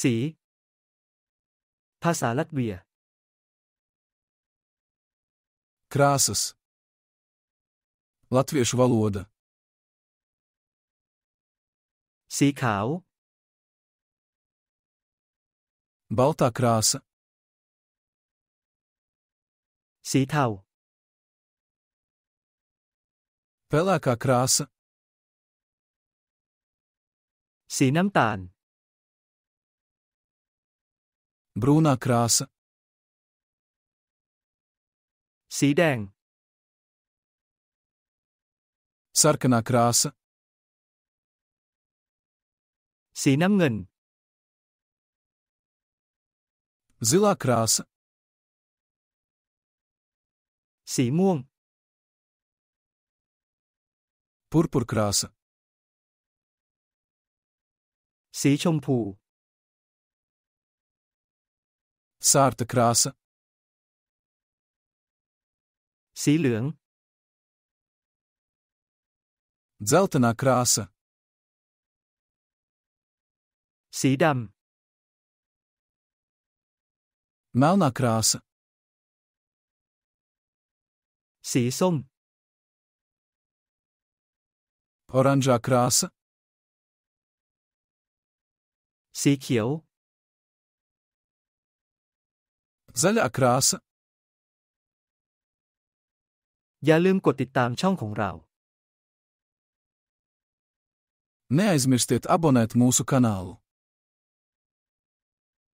สีภาษาลัตเวีย Krāsas. Latviešu valoda. สีขาว Baltā krāsa. สีเทา Pelēkā krāsa. สีน้ำตาล Brūnā krāsa. Sīdēng. Sarkanā krāsa. Sīnamgen. Zilā krāsa. Sīmūng. Purpurkrāsa. Sīčompū sārta krāsa. สีเหลือง dzeltenā krāsa, สีด melnā krāsa, ำสีส้ม oranžā krāsa, สีเขียว Rất là krass. อย่าลืมกดติดตามช่องของเรา Neaizmirstiet abonēt mūsu kanālu.